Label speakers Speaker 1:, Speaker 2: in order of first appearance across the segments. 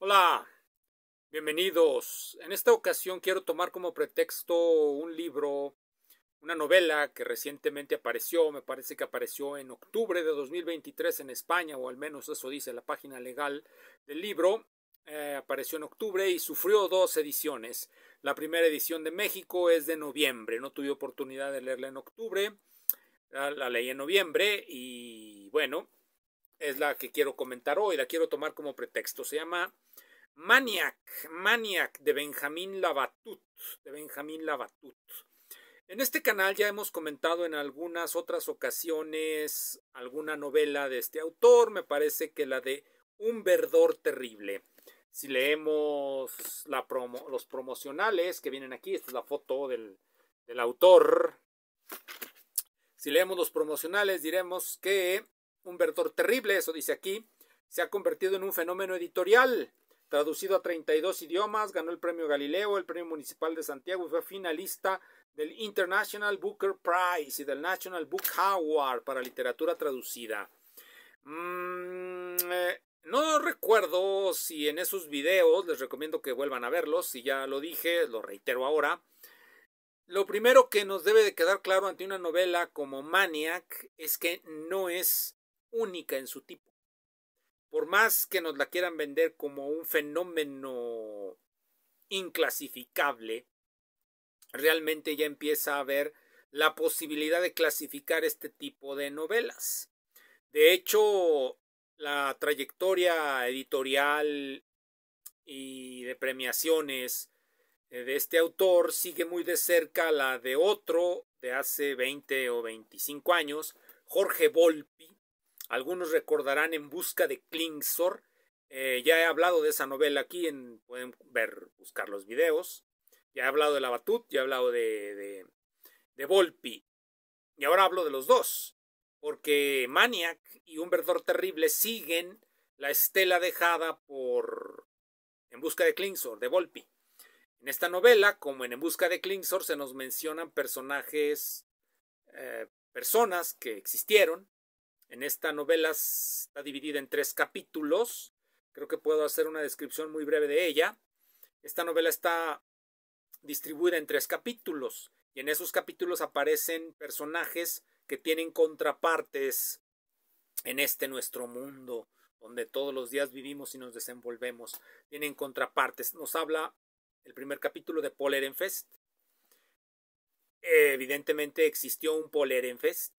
Speaker 1: Hola, bienvenidos. En esta ocasión quiero tomar como pretexto un libro, una novela que recientemente apareció, me parece que apareció en octubre de 2023 en España, o al menos eso dice la página legal del libro. Eh, apareció en octubre y sufrió dos ediciones. La primera edición de México es de noviembre, no tuve oportunidad de leerla en octubre, la, la leí en noviembre y bueno, es la que quiero comentar hoy, la quiero tomar como pretexto. Se llama Maniac, Maniac de Benjamín Labatut, de Benjamín Labatut. En este canal ya hemos comentado en algunas otras ocasiones alguna novela de este autor, me parece que la de Un verdor terrible. Si leemos la promo, los promocionales que vienen aquí, esta es la foto del, del autor. Si leemos los promocionales diremos que un verdor terrible, eso dice aquí, se ha convertido en un fenómeno editorial. Traducido a 32 idiomas, ganó el Premio Galileo, el Premio Municipal de Santiago y fue finalista del International Booker Prize y del National Book Award para literatura traducida. Mm, eh, no recuerdo si en esos videos, les recomiendo que vuelvan a verlos, si ya lo dije, lo reitero ahora. Lo primero que nos debe de quedar claro ante una novela como Maniac es que no es única en su tipo. Por más que nos la quieran vender como un fenómeno inclasificable, realmente ya empieza a haber la posibilidad de clasificar este tipo de novelas. De hecho, la trayectoria editorial y de premiaciones eh, de este autor sigue muy de cerca la de otro de hace 20 o 25 años, Jorge Volpi, algunos recordarán En busca de Klingsor. Eh, ya he hablado de esa novela aquí, en, pueden ver, buscar los videos. Ya he hablado de La Batut, ya he hablado de, de, de Volpi. Y ahora hablo de los dos, porque Maniac y Un Verdor Terrible siguen la estela dejada por En busca de Klingsor, de Volpi. En esta novela, como en En busca de Klingsor, se nos mencionan personajes, eh, personas que existieron, en esta novela está dividida en tres capítulos. Creo que puedo hacer una descripción muy breve de ella. Esta novela está distribuida en tres capítulos y en esos capítulos aparecen personajes que tienen contrapartes en este nuestro mundo donde todos los días vivimos y nos desenvolvemos. Tienen contrapartes. Nos habla el primer capítulo de Polerenfest. Evidentemente existió un Polerenfest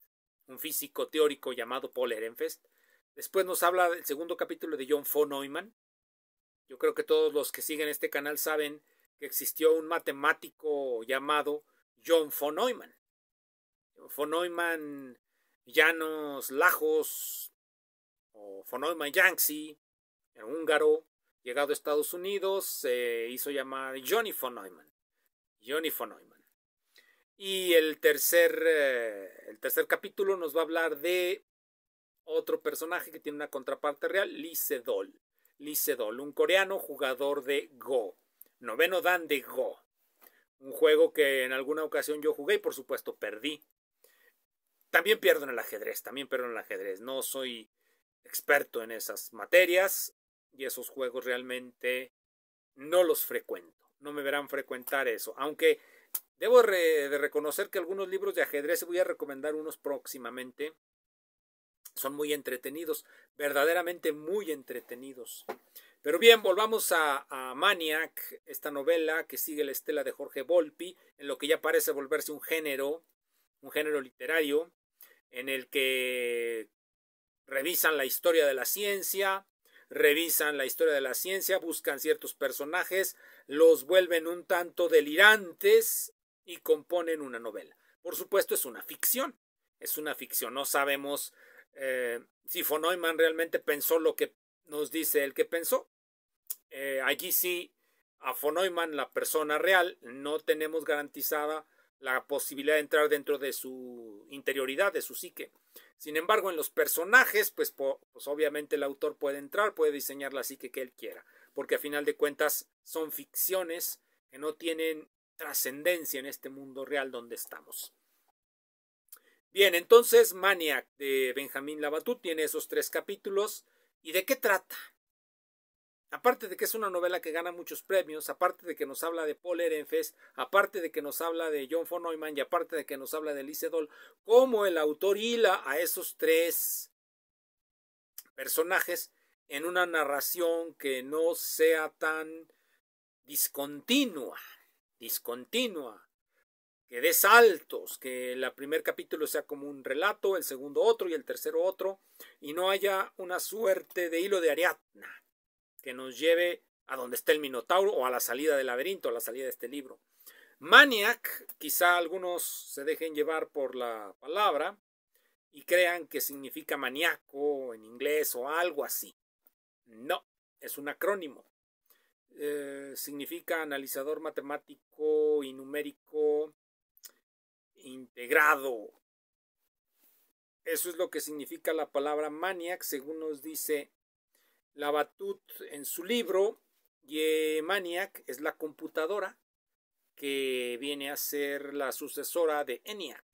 Speaker 1: un físico teórico llamado Paul Ehrenfest. Después nos habla del segundo capítulo de John von Neumann. Yo creo que todos los que siguen este canal saben que existió un matemático llamado John von Neumann. Von Neumann Llanos Lajos o von Neumann Yangtze, húngaro, llegado a Estados Unidos, se hizo llamar Johnny von Neumann. Johnny von Neumann. Y el tercer, eh, el tercer capítulo nos va a hablar de otro personaje que tiene una contraparte real, Lee Sedol. Lee Sedol, un coreano jugador de Go. Noveno Dan de Go. Un juego que en alguna ocasión yo jugué y por supuesto perdí. También pierdo en el ajedrez, también pierdo en el ajedrez. No soy experto en esas materias y esos juegos realmente no los frecuento. No me verán frecuentar eso. Aunque Debo de reconocer que algunos libros de ajedrez, voy a recomendar unos próximamente, son muy entretenidos, verdaderamente muy entretenidos. Pero bien, volvamos a, a, Maniac, esta novela que sigue la estela de Jorge Volpi, en lo que ya parece volverse un género, un género literario, en el que revisan la historia de la ciencia, revisan la historia de la ciencia, buscan ciertos personajes, los vuelven un tanto delirantes y componen una novela. Por supuesto, es una ficción. Es una ficción. No sabemos eh, si von Neumann realmente pensó lo que nos dice el que pensó. Eh, allí sí, a von Neumann, la persona real, no tenemos garantizada la posibilidad de entrar dentro de su interioridad, de su psique. Sin embargo, en los personajes, pues, pues, obviamente el autor puede entrar, puede diseñar la psique que él quiera, porque a final de cuentas son ficciones que no tienen trascendencia en este mundo real donde estamos. Bien, entonces Maniac de Benjamín Labatut tiene esos tres capítulos. ¿Y de qué trata? Aparte de que es una novela que gana muchos premios, aparte de que nos habla de Paul Ehrenfest, aparte de que nos habla de John von Neumann y aparte de que nos habla de Lise Doll, cómo el autor hila a esos tres personajes en una narración que no sea tan discontinua, discontinua, que dé saltos, que el primer capítulo sea como un relato, el segundo otro y el tercero otro, y no haya una suerte de hilo de Ariadna que nos lleve a donde está el Minotauro o a la salida del laberinto, a la salida de este libro. Maniac, quizá algunos se dejen llevar por la palabra y crean que significa maníaco en inglés o algo así. No, es un acrónimo. Eh, significa analizador matemático y numérico integrado. Eso es lo que significa la palabra maniac, según nos dice la Batut en su libro Yemaniac es la computadora que viene a ser la sucesora de ENIAC.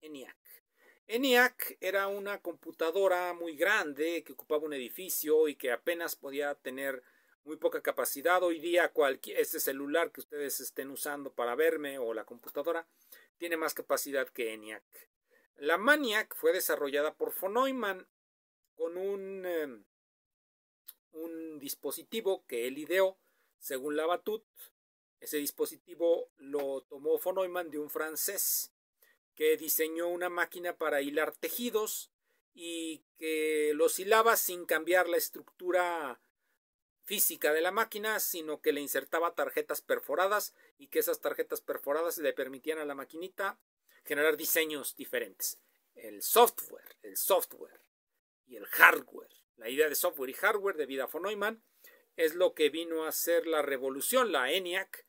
Speaker 1: ENIAC. ENIAC era una computadora muy grande que ocupaba un edificio y que apenas podía tener muy poca capacidad. Hoy día cualquier, este celular que ustedes estén usando para verme o la computadora tiene más capacidad que ENIAC. La MANIAC fue desarrollada por von Neumann con un em, un dispositivo que él ideó, según la Batut. Ese dispositivo lo tomó von Neumann de un francés que diseñó una máquina para hilar tejidos y que los hilaba sin cambiar la estructura física de la máquina, sino que le insertaba tarjetas perforadas y que esas tarjetas perforadas le permitían a la maquinita generar diseños diferentes. El software, el software y el hardware la idea de software y hardware de Vida von Neumann es lo que vino a ser la revolución. La ENIAC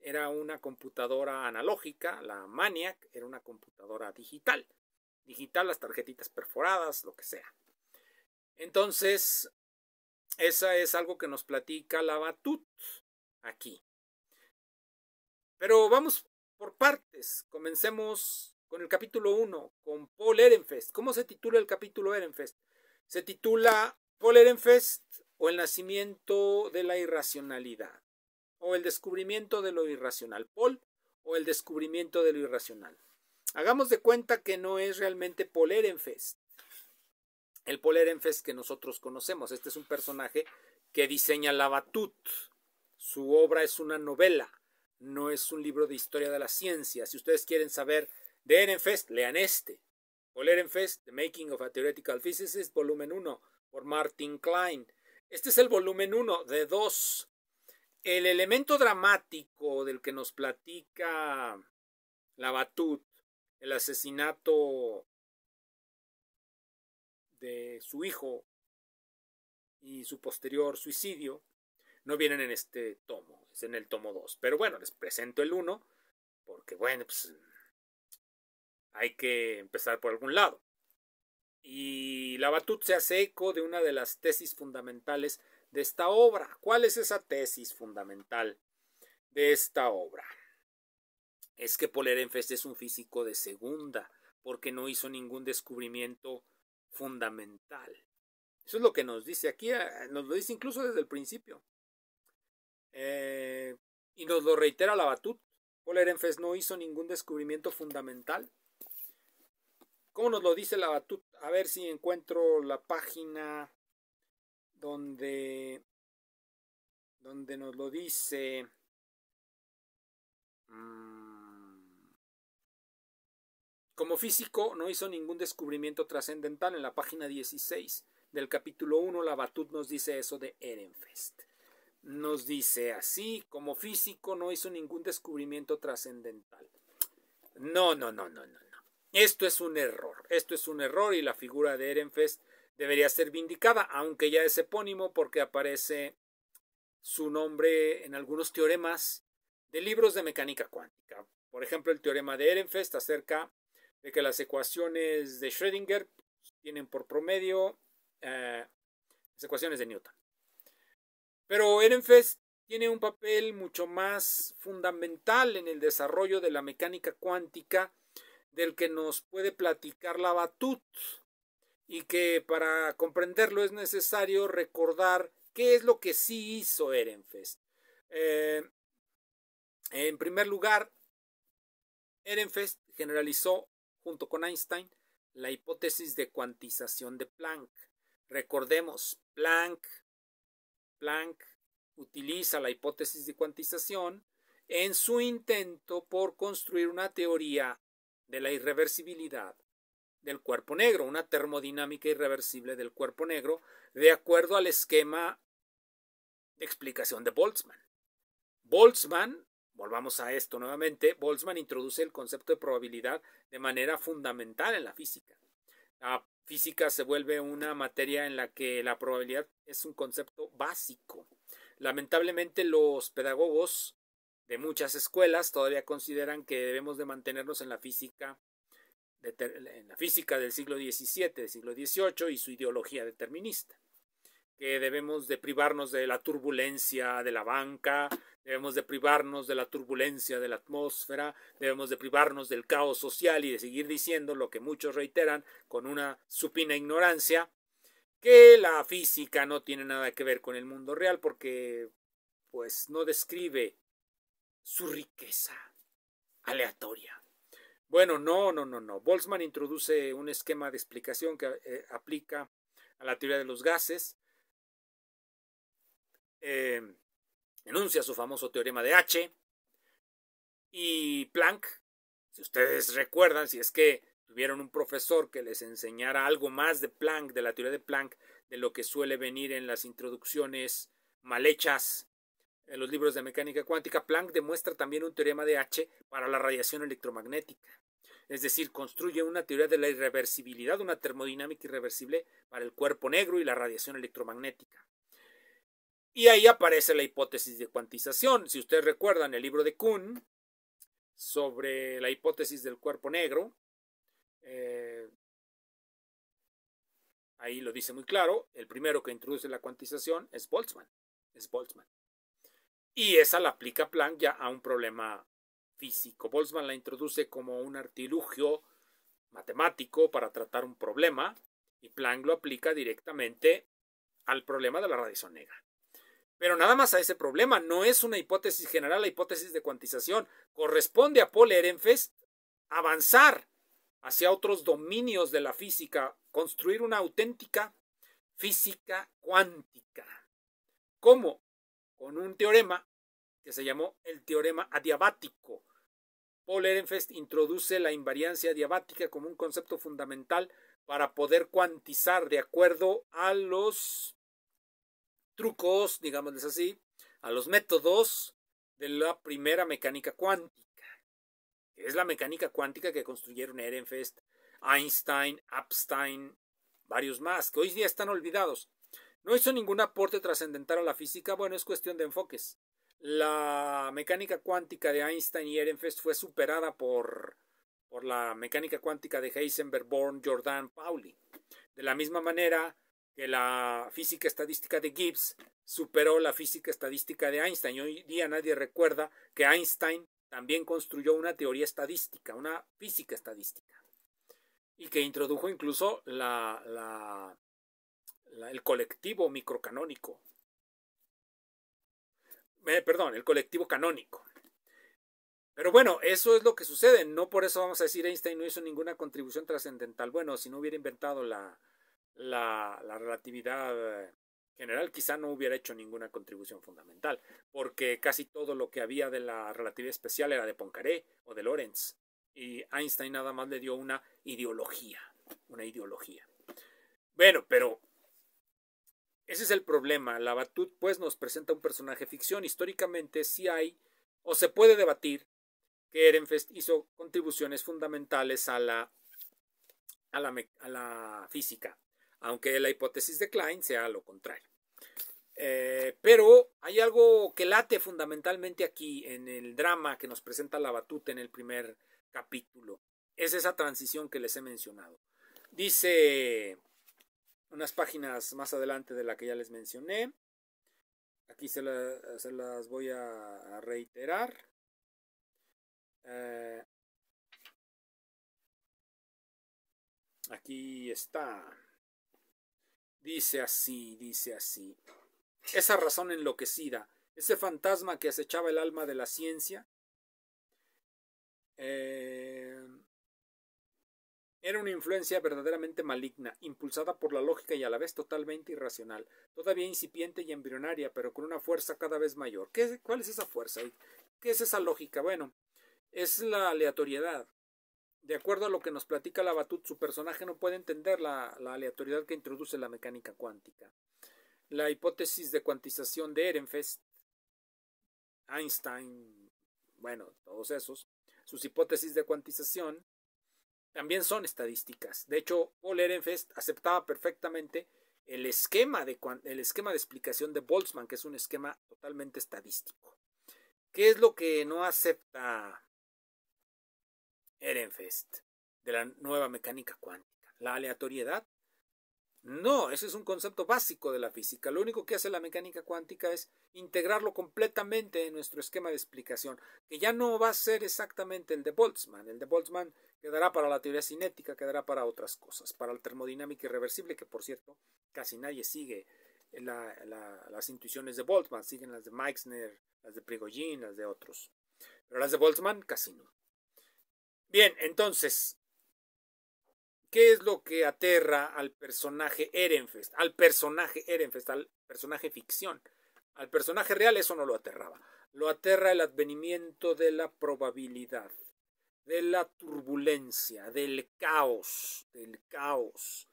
Speaker 1: era una computadora analógica, la MANIAC era una computadora digital. Digital, las tarjetitas perforadas, lo que sea. Entonces, esa es algo que nos platica la Batut aquí. Pero vamos por partes. Comencemos con el capítulo 1, con Paul Ehrenfest. ¿Cómo se titula el capítulo Ehrenfest? Se titula Polerenfest o el nacimiento de la irracionalidad o el descubrimiento de lo irracional. Pol o el descubrimiento de lo irracional. Hagamos de cuenta que no es realmente Polerenfest. El Polerenfest que nosotros conocemos. Este es un personaje que diseña la batut. Su obra es una novela, no es un libro de historia de la ciencia. Si ustedes quieren saber de Ehrenfest, lean este. Olerenfest, The Making of a Theoretical Physicist, volumen 1, por Martin Klein. Este es el volumen 1 de 2. El elemento dramático del que nos platica la Batut, el asesinato de su hijo y su posterior suicidio, no vienen en este tomo, es en el tomo 2. Pero bueno, les presento el 1, porque bueno, pues hay que empezar por algún lado. Y la Batut se hace eco de una de las tesis fundamentales de esta obra. ¿Cuál es esa tesis fundamental de esta obra? Es que Polerenfest es un físico de segunda, porque no hizo ningún descubrimiento fundamental. Eso es lo que nos dice aquí, eh, nos lo dice incluso desde el principio. Eh, y nos lo reitera la Labatut. Polerenfest no hizo ningún descubrimiento fundamental. ¿Cómo nos lo dice la Batut? A ver si encuentro la página donde, donde nos lo dice. Mm. Como físico no hizo ningún descubrimiento trascendental en la página 16 del capítulo 1, la Batut nos dice eso de Ehrenfest. Nos dice así, como físico no hizo ningún descubrimiento trascendental. No, no, no, no, no. Esto es un error, esto es un error y la figura de Ehrenfest debería ser vindicada, aunque ya es epónimo porque aparece su nombre en algunos teoremas de libros de mecánica cuántica. Por ejemplo, el teorema de Ehrenfest acerca de que las ecuaciones de Schrödinger pues, tienen por promedio eh, las ecuaciones de Newton. Pero Ehrenfest tiene un papel mucho más fundamental en el desarrollo de la mecánica cuántica del que nos puede platicar la Batut y que para comprenderlo es necesario recordar qué es lo que sí hizo Ehrenfest. Eh, en primer lugar, Ehrenfest generalizó, junto con Einstein, la hipótesis de cuantización de Planck. Recordemos, Planck, Planck utiliza la hipótesis de cuantización en su intento por construir una teoría de la irreversibilidad del cuerpo negro, una termodinámica irreversible del cuerpo negro, de acuerdo al esquema de explicación de Boltzmann. Boltzmann, volvamos a esto nuevamente, Boltzmann introduce el concepto de probabilidad de manera fundamental en la física. La física se vuelve una materia en la que la probabilidad es un concepto básico. Lamentablemente los pedagogos de muchas escuelas todavía consideran que debemos de mantenernos en la física en la física del siglo XVII, del siglo XVIII y su ideología determinista, que debemos de privarnos de la turbulencia de la banca, debemos de privarnos de la turbulencia de la atmósfera, debemos de privarnos del caos social y de seguir diciendo lo que muchos reiteran con una supina ignorancia, que la física no tiene nada que ver con el mundo real porque pues no describe su riqueza aleatoria. Bueno, no, no, no, no. Boltzmann introduce un esquema de explicación que eh, aplica a la teoría de los gases. Eh, enuncia su famoso teorema de H. Y Planck, si ustedes recuerdan, si es que tuvieron un profesor que les enseñara algo más de Planck, de la teoría de Planck, de lo que suele venir en las introducciones mal hechas en los libros de mecánica cuántica, Planck demuestra también un teorema de H para la radiación electromagnética. Es decir, construye una teoría de la irreversibilidad, una termodinámica irreversible para el cuerpo negro y la radiación electromagnética. Y ahí aparece la hipótesis de cuantización. Si ustedes recuerdan el libro de Kuhn sobre la hipótesis del cuerpo negro, eh, ahí lo dice muy claro, el primero que introduce la cuantización es Boltzmann. Es Boltzmann. Y esa la aplica Planck ya a un problema físico. Boltzmann la introduce como un artilugio matemático para tratar un problema y Planck lo aplica directamente al problema de la radiación negra. Pero nada más a ese problema, no es una hipótesis general, la hipótesis de cuantización. Corresponde a Paul Ehrenfest avanzar hacia otros dominios de la física, construir una auténtica física cuántica. ¿Cómo? con un teorema que se llamó el teorema adiabático. Paul Ehrenfest introduce la invariancia adiabática como un concepto fundamental para poder cuantizar de acuerdo a los trucos, digámosles así, a los métodos de la primera mecánica cuántica. Es la mecánica cuántica que construyeron Ehrenfest, Einstein, Epstein, varios más, que hoy día están olvidados, no hizo ningún aporte trascendental a la física, bueno, es cuestión de enfoques. La mecánica cuántica de Einstein y Ehrenfest fue superada por, por la mecánica cuántica de Heisenberg, Born, Jordan, Pauli. De la misma manera que la física estadística de Gibbs superó la física estadística de Einstein. Hoy día nadie recuerda que Einstein también construyó una teoría estadística, una física estadística, y que introdujo incluso la el colectivo microcanónico. Eh, perdón, el colectivo canónico. Pero bueno, eso es lo que sucede. No por eso vamos a decir Einstein no hizo ninguna contribución trascendental. Bueno, si no hubiera inventado la, la, la relatividad general, quizá no hubiera hecho ninguna contribución fundamental, porque casi todo lo que había de la relatividad especial era de Poincaré o de Lorentz. Y Einstein nada más le dio una ideología, una ideología. Bueno, pero ese es el problema. La Batut, pues, nos presenta un personaje ficción. Históricamente sí hay, o se puede debatir, que Ehrenfest hizo contribuciones fundamentales a la, a la, física, aunque la hipótesis de Klein sea lo contrario. Eh, pero hay algo que late fundamentalmente aquí en el drama que nos presenta la Batut en el primer capítulo. Es esa transición que les he mencionado. Dice unas páginas más adelante de la que ya les mencioné. Aquí se, se las voy a, reiterar. Eh, aquí está. Dice así, dice así. Esa razón enloquecida, ese fantasma que acechaba el alma de la ciencia, eh, era una influencia verdaderamente maligna, impulsada por la lógica y a la vez totalmente irracional, todavía incipiente y embrionaria, pero con una fuerza cada vez mayor. ¿Qué ¿Cuál es esa fuerza? ¿Qué es esa lógica? Bueno, es la aleatoriedad. De acuerdo a lo que nos platica la Batut, su personaje no puede entender la aleatoriedad que introduce la mecánica cuántica. La hipótesis de cuantización de Ehrenfest, Einstein, bueno, todos esos, sus hipótesis de cuantización también son estadísticas. De hecho, Paul Ehrenfest aceptaba perfectamente el esquema, de, el esquema de explicación de Boltzmann, que es un esquema totalmente estadístico. ¿Qué es lo que no acepta Ehrenfest de la nueva mecánica cuántica? La aleatoriedad no, ese es un concepto básico de la física. Lo único que hace la mecánica cuántica es integrarlo completamente en nuestro esquema de explicación, que ya no va a ser exactamente el de Boltzmann. El de Boltzmann quedará para la teoría cinética, quedará para otras cosas, para la termodinámica irreversible, que por cierto casi nadie sigue las intuiciones de Boltzmann, siguen las de Meissner, las de Prigogine, las de otros. Pero las de Boltzmann casi no. Bien, entonces, ¿Qué es lo que aterra al personaje Ehrenfest? Al personaje Ehrenfest, al personaje ficción. Al personaje real eso no lo aterraba. Lo aterra el advenimiento de la probabilidad, de la turbulencia, del caos, del caos.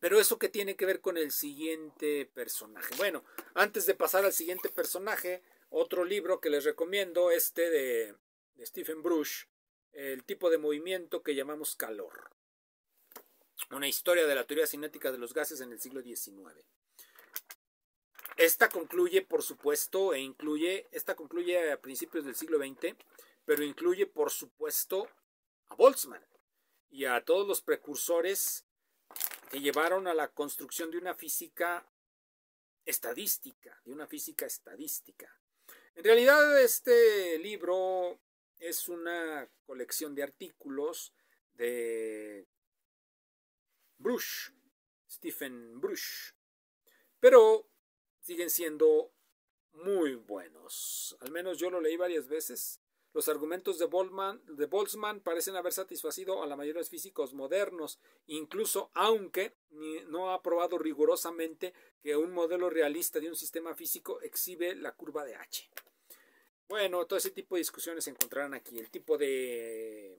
Speaker 1: Pero eso que tiene que ver con el siguiente personaje. Bueno, antes de pasar al siguiente personaje, otro libro que les recomiendo, este de, de Stephen Brush, el tipo de movimiento que llamamos calor una historia de la teoría cinética de los gases en el siglo XIX. Esta concluye, por supuesto, e incluye, esta concluye a principios del siglo XX, pero incluye, por supuesto, a Boltzmann y a todos los precursores que llevaron a la construcción de una física estadística, de una física estadística. En realidad, este libro es una colección de artículos de Stephen Brush. Pero siguen siendo muy buenos. Al menos yo lo leí varias veces. Los argumentos de, Boltzmann, de parecen haber satisfacido a la mayoría de los físicos modernos, incluso aunque no ha probado rigurosamente que un modelo realista de un sistema físico exhibe la curva de H. Bueno, todo ese tipo de discusiones se encontrarán aquí. El tipo de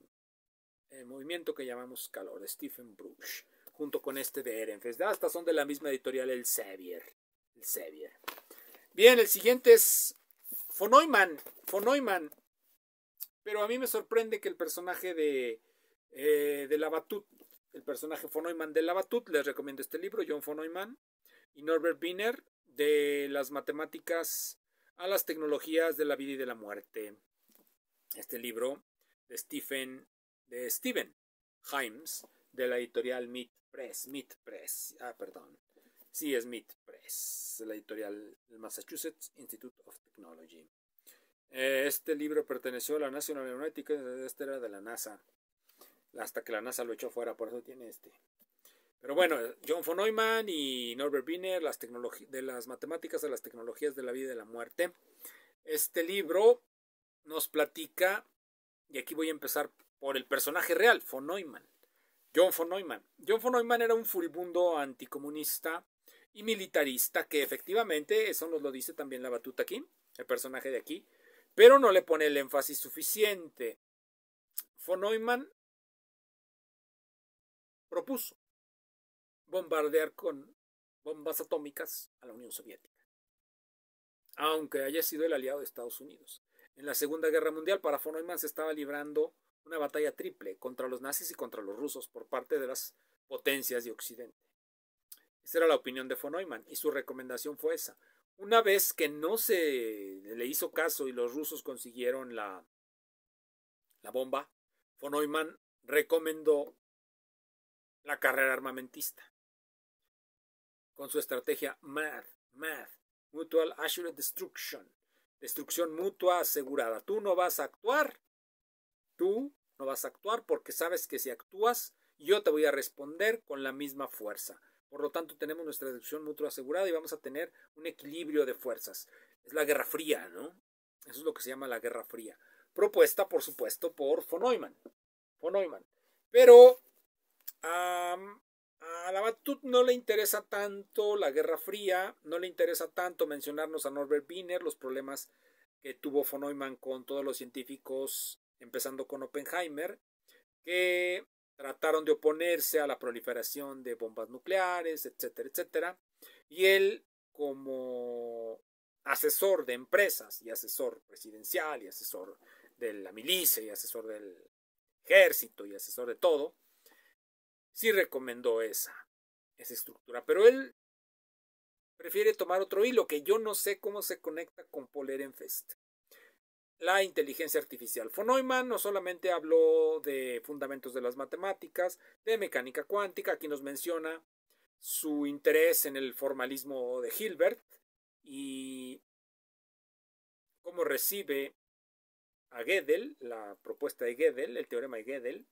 Speaker 1: eh, movimiento que llamamos calor, Stephen Bruch junto con este de Ehrenfest. Hasta ah, son de la misma editorial, el Sevier. El Sevier. Bien, el siguiente es von Neumann. Neumann. Pero a mí me sorprende que el personaje de, eh, de la Batut, el personaje von de la Batut, les recomiendo este libro, John von Neumann y Norbert Wiener, de las matemáticas a las tecnologías de la vida y de la muerte. Este libro de Stephen, de Stephen Himes, de la editorial MIT. Press, Press. Ah, perdón. Sí, es Press, la editorial del Massachusetts Institute of Technology. Eh, este libro perteneció a la National Aeronautics este era de la NASA, hasta que la NASA lo echó fuera, por eso tiene este. Pero bueno, John von Neumann y Norbert Wiener, las de las matemáticas a las tecnologías de la vida y de la muerte. Este libro nos platica, y aquí voy a empezar por el personaje real, von Neumann. John von Neumann. John von Neumann era un furibundo anticomunista y militarista que efectivamente, eso nos lo dice también la batuta aquí, el personaje de aquí, pero no le pone el énfasis suficiente. Von Neumann propuso bombardear con bombas atómicas a la Unión Soviética, aunque haya sido el aliado de Estados Unidos. En la Segunda Guerra Mundial, para von Neumann se estaba librando una batalla triple contra los nazis y contra los rusos por parte de las potencias de Occidente. Esa era la opinión de von Neumann y su recomendación fue esa. Una vez que no se le hizo caso y los rusos consiguieron la, la bomba, von Neumann recomendó la carrera armamentista con su estrategia MAD, Mutual Assured Destruction, destrucción mutua asegurada. Tú no vas a actuar, Tú no vas a actuar porque sabes que si actúas, yo te voy a responder con la misma fuerza. Por lo tanto, tenemos nuestra deducción mutua asegurada y vamos a tener un equilibrio de fuerzas. Es la guerra fría, ¿no? Eso es lo que se llama la guerra fría. Propuesta, por supuesto, por von Neumann. Von Neumann. Pero a la Batut no le interesa tanto la Guerra Fría, no le interesa tanto mencionarnos a Norbert Wiener, los problemas que tuvo von Neumann con todos los científicos empezando con Oppenheimer, que trataron de oponerse a la proliferación de bombas nucleares, etcétera, etcétera. Y él, como asesor de empresas y asesor presidencial y asesor de la milicia y asesor del ejército y asesor de todo, sí recomendó esa, esa estructura. Pero él prefiere tomar otro hilo que yo no sé cómo se conecta con Polerenfest la inteligencia artificial. Von Neumann no solamente habló de fundamentos de las matemáticas, de mecánica cuántica, aquí nos menciona su interés en el formalismo de Hilbert y cómo recibe a Gödel, la propuesta de Gödel, el teorema de Gödel,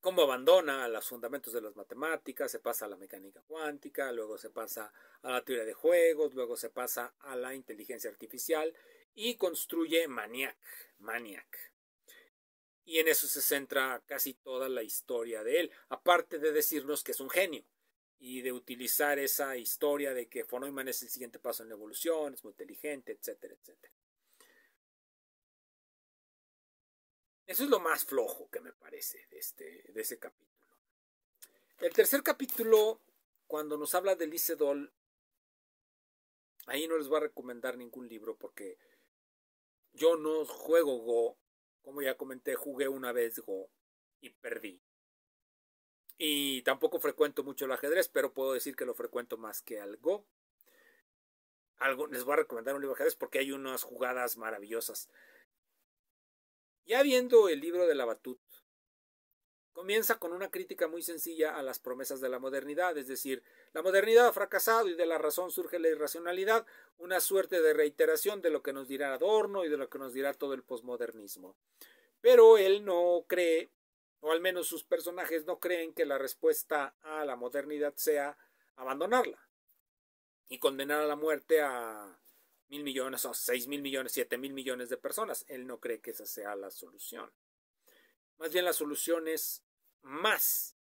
Speaker 1: cómo abandona los fundamentos de las matemáticas, se pasa a la mecánica cuántica, luego se pasa a la teoría de juegos, luego se pasa a la inteligencia artificial y construye Maniac, Maniac. Y en eso se centra casi toda la historia de él, aparte de decirnos que es un genio y de utilizar esa historia de que Fonoyman es el siguiente paso en la evolución, es muy inteligente, etcétera, etcétera. Eso es lo más flojo que me parece de, este, de ese capítulo. El tercer capítulo, cuando nos habla de Licedol, ahí no les voy a recomendar ningún libro porque yo no juego Go. Como ya comenté, jugué una vez Go y perdí. Y tampoco frecuento mucho el ajedrez, pero puedo decir que lo frecuento más que al Go. Algo, les voy a recomendar un libro de ajedrez porque hay unas jugadas maravillosas. Ya viendo el libro de la Batuta. Comienza con una crítica muy sencilla a las promesas de la modernidad, es decir, la modernidad ha fracasado y de la razón surge la irracionalidad, una suerte de reiteración de lo que nos dirá Adorno y de lo que nos dirá todo el posmodernismo. Pero él no cree, o al menos sus personajes no creen que la respuesta a la modernidad sea abandonarla y condenar a la muerte a mil millones o seis mil millones, siete mil millones de personas. Él no cree que esa sea la solución. Más bien la solución es más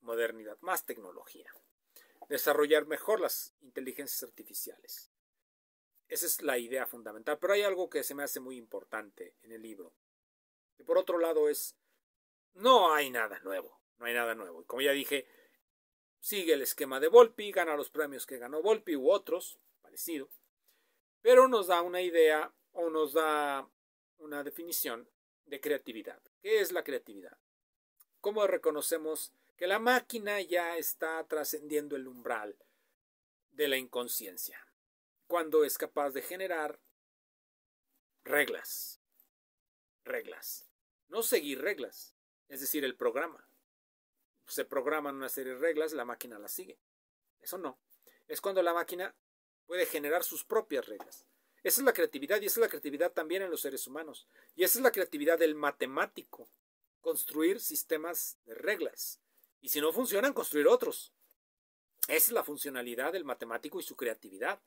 Speaker 1: modernidad, más tecnología, desarrollar mejor las inteligencias artificiales. Esa es la idea fundamental, pero hay algo que se me hace muy importante en el libro. Que por otro lado es, no hay nada nuevo, no hay nada nuevo. Y como ya dije, sigue el esquema de Volpi, gana los premios que ganó Volpi u otros, parecido, pero nos da una idea o nos da una definición de creatividad. ¿Qué es la creatividad? ¿Cómo reconocemos que la máquina ya está trascendiendo el umbral de la inconsciencia? Cuando es capaz de generar reglas. Reglas. No seguir reglas, es decir, el programa. Se programan una serie de reglas, la máquina las sigue. Eso no. Es cuando la máquina puede generar sus propias reglas. Esa es la creatividad y esa es la creatividad también en los seres humanos. Y esa es la creatividad del matemático, construir sistemas de reglas. Y si no funcionan, construir otros. Esa es la funcionalidad del matemático y su creatividad.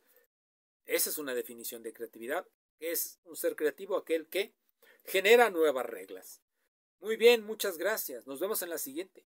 Speaker 1: Esa es una definición de creatividad. Es un ser creativo aquel que genera nuevas reglas. Muy bien, muchas gracias. Nos vemos en la siguiente.